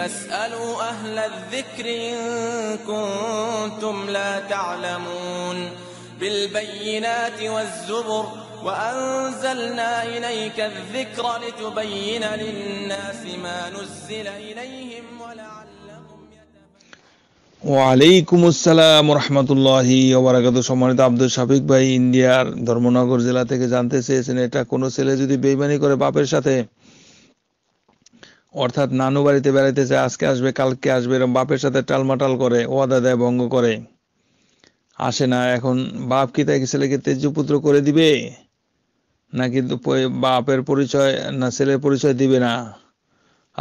فاسألوا أهل الذكر إن كنتم لا تعلمون بالبينات والزبر وأنزلنا إليك الذكر لتبين للناس ما نزل إليهم ولعلهم ওয়ালাইকুম আসসালাম রহমতুল্লাহি ওবরাকাত সম্মানিত আব্দুল শাফিক ভাই ইন্ডিয়ার ধর্মনগর জেলা থেকে জানতে চেয়েছেন এটা কোনো ছেলে যদি বেইমানি করে বাপের সাথে অর্থাৎ নানু বাড়িতে বেড়াইতেছে আজকে আসবে কালকে আসবে এরকম বাপের সাথে টালমাটাল করে ওয়াদা দেয় ভঙ্গ করে আসে না এখন বাপ কি তাকে ছেলেকে তেজপুত্র করে দিবে না কিন্তু বাপের পরিচয় না ছেলের পরিচয় দিবে না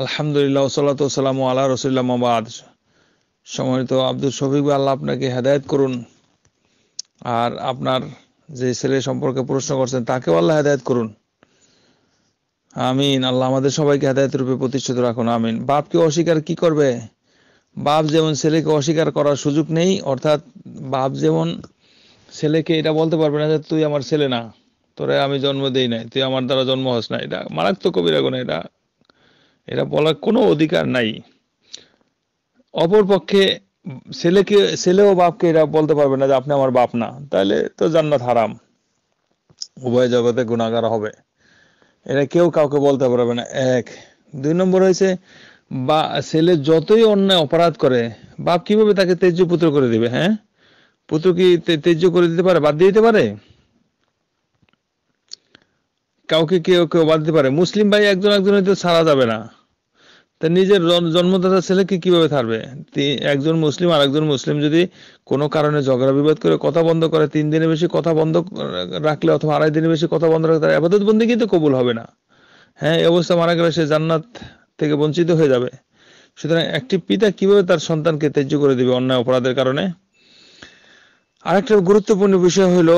আলহামদুলিল্লাহ সাল্লাত সালাম আল্লাহ সময় তো আব্দুল শফিক আল্লাহ আপনাকে হেদায়ত করুন আর আপনার যে ছেলে সম্পর্কে প্রশ্ন করছেন তাকেও আল্লাহ হেদায়ত করুন আমিন আল্লাহ আমাদের সবাইকে হেদায়ত রূপে প্রতিষ্ঠিত রাখুন আমিন বাপকে অস্বীকার কি করবে বাপ যেমন ছেলেকে অস্বীকার করার সুযোগ নেই অর্থাৎ বাপ যেমন ছেলেকে এটা বলতে পারবে না যে তুই আমার ছেলে না তোরে আমি জন্ম দেই নাই তুই আমার দ্বারা জন্ম হস না এটা মারাত্মক কবিরা গুণ এটা এটা বলার কোনো অধিকার নাই অপরপক্ষে ছেলেকে ছেলে ও বাপকে এটা বলতে পারবে না যে আপনি আমার বাপ না তাহলে তো জান্নাত হারাম উভয় জগতে গুণাগার হবে এটা কেউ কাউকে বলতে পারবে না এক দুই নম্বর হয়েছে বা ছেলে যতই অন্যায় অপরাধ করে বাপ কিভাবে তাকে তেজ্য পুত্র করে দিবে হ্যাঁ পুত্র কি তেজ্য করে দিতে পারে বাদ দিয়ে দিতে পারে কাউকে কেউ কেউ বাদ দিতে পারে মুসলিম ভাই একজন একজন হয়তো ছাড়া যাবে না তা নিজের জন্মদাতা ছেলেকে কিভাবে থাকবে একজন মুসলিম আর একজন মুসলিম যদি কোনো কারণে ঝগড়া বিবাদ করে কথা বন্ধ করে তিন দিনের বেশি কথা বন্ধ রাখলে অথবা আড়াই দিনের বেশি কথা বন্ধ রাখলে তার আবাদত বন্দি কিন্তু কবুল হবে না হ্যাঁ এই অবস্থা মারা গেলে সে জান্নাত থেকে বঞ্চিত হয়ে যাবে সুতরাং একটি পিতা কিভাবে তার সন্তানকে ত্যায্য করে দিবে অন্যায় অপরাধের কারণে আরেকটা গুরুত্বপূর্ণ বিষয় হলো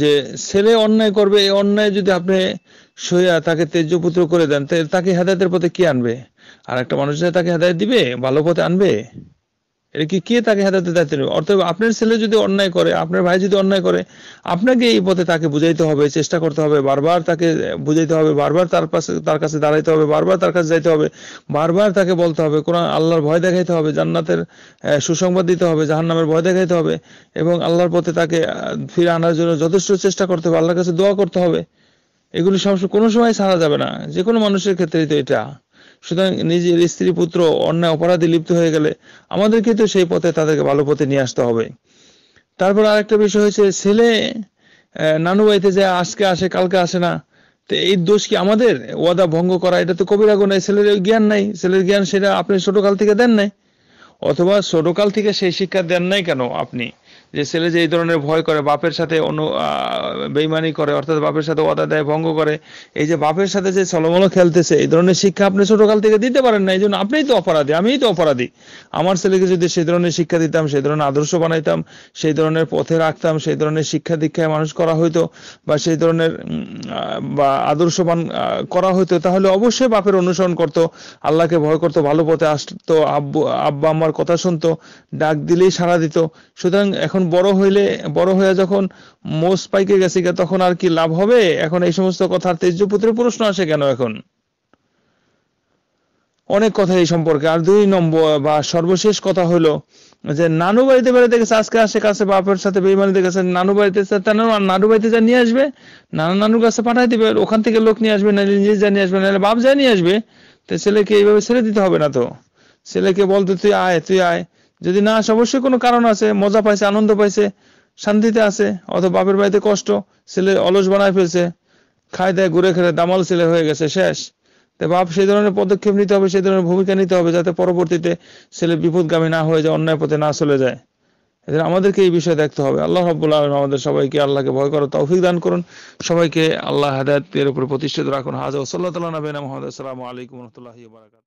যে ছেলে অন্যায় করবে এই অন্যায় যদি আপনি সইয়া তাকে তেজপুত্র করে দেন তাকে হেদায়তের পথে কি আনবে আর একটা মানুষ তাকে হেদায়ত দিবে ভালো পথে আনবে এটা কি কে তাকে হেদাতে দায়িত্ব নেবে অর্থাৎ আপনার ছেলে যদি অন্যায় করে আপনার ভাই যদি অন্যায় করে আপনাকে এই পথে তাকে বুঝাইতে হবে চেষ্টা করতে হবে বারবার তাকে বুঝাইতে হবে বারবার তার পাশে তার কাছে দাঁড়াইতে হবে বারবার তার কাছে যাইতে হবে বারবার তাকে বলতে হবে কোরআন আল্লাহর ভয় দেখাইতে হবে জান্নাতের সুসংবাদ দিতে হবে জাহান্নামের ভয় দেখাইতে হবে এবং আল্লাহর পথে তাকে ফিরে আনার জন্য যথেষ্ট চেষ্টা করতে হবে আল্লাহর কাছে দোয়া করতে হবে এগুলি সবসময় কোনো সময় ছাড়া যাবে না যে কোনো মানুষের ক্ষেত্রেই তো এটা সুতরাং নিজের স্ত্রী পুত্র অন্যায় অপরাধে লিপ্ত হয়ে গেলে আমাদেরকে তো সেই পথে তাদেরকে ভালো পথে নিয়ে আসতে হবে তারপর আরেকটা বিষয় হয়েছে ছেলে নানু বাড়িতে যায় আজকে আসে কালকে আসে না তো এই দোষ কি আমাদের ওয়াদা ভঙ্গ করা এটা তো কবিরা নাই ছেলের জ্ঞান নাই ছেলের জ্ঞান সেটা আপনি ছোটকাল থেকে দেন নাই অথবা ছোটকাল থেকে সেই শিক্ষা দেন নাই কেন আপনি যে ছেলে যে এই ধরনের ভয় করে বাপের সাথে অনু বেইমানি করে অর্থাৎ বাপের সাথে ওয়াদা দেয় ভঙ্গ করে এই যে বাপের সাথে যে চলমল খেলতেছে এই ধরনের শিক্ষা আপনি ছোটকাল থেকে দিতে পারেন না এই জন্য আপনিই তো অপরাধী আমিই তো অপরাধী আমার ছেলেকে যদি সেই ধরনের শিক্ষা দিতাম সেই ধরনের আদর্শ বানাইতাম সেই ধরনের পথে রাখতাম সেই ধরনের শিক্ষা দীক্ষায় মানুষ করা হইতো বা সেই ধরনের বা আদর্শবান করা হইতো তাহলে অবশ্যই বাপের অনুসরণ করতো আল্লাহকে ভয় করতো ভালো পথে আসতো আব্বু আব্বা আমার কথা শুনতো ডাক দিলেই সাড়া দিত সুতরাং এখন এখন বড় হইলে বড় হয়ে যখন মোষ পাইকে গেছে তখন আর কি লাভ হবে এখন এই সমস্ত কথার তেজ্য পুত্রের প্রশ্ন আসে কেন এখন অনেক কথা এই সম্পর্কে আর দুই নম্বর বা সর্বশেষ কথা হলো যে নানু বাড়িতে বেড়াতে গেছে আজকে আসে কাছে বাপের সাথে বেইমানিতে গেছে নানু বাড়িতে নানু বাড়িতে যা নিয়ে আসবে নানা নানুর কাছে পাঠাই দিবে ওখান থেকে লোক নিয়ে আসবে নাহলে নিজে যা নিয়ে আসবে নাহলে বাপ যা নিয়ে আসবে তো ছেলেকে এইভাবে ছেড়ে দিতে হবে না তো ছেলেকে বলতো তুই আয় তুই আয় যদি না আসে অবশ্যই কোনো কারণ আছে মজা পাইছে আনন্দ পাইছে শান্তিতে আছে অথবা বাপের বাড়িতে কষ্ট ছেলে অলস বানায় ফেলছে খায় দেয় ঘুরে খেলে দামাল ছেলে হয়ে গেছে শেষ তো বাপ সেই ধরনের পদক্ষেপ নিতে হবে সেই ধরনের ভূমিকা নিতে হবে যাতে পরবর্তীতে ছেলে বিপদগামী না হয়ে যায় অন্যায় পথে না চলে যায় এদের আমাদেরকে এই বিষয়ে দেখতে হবে আল্লাহ রব্বুল আলম আমাদের সবাইকে আল্লাহকে ভয় করো তৌফিক দান করুন সবাইকে আল্লাহ হাদায়াতের উপরে প্রতিষ্ঠিত রাখুন হাজ সাল্লাহ তালা নবীন মোহাম্মদ আসসালামু আলাইকুম রহমতুল্লাহ বারাকাত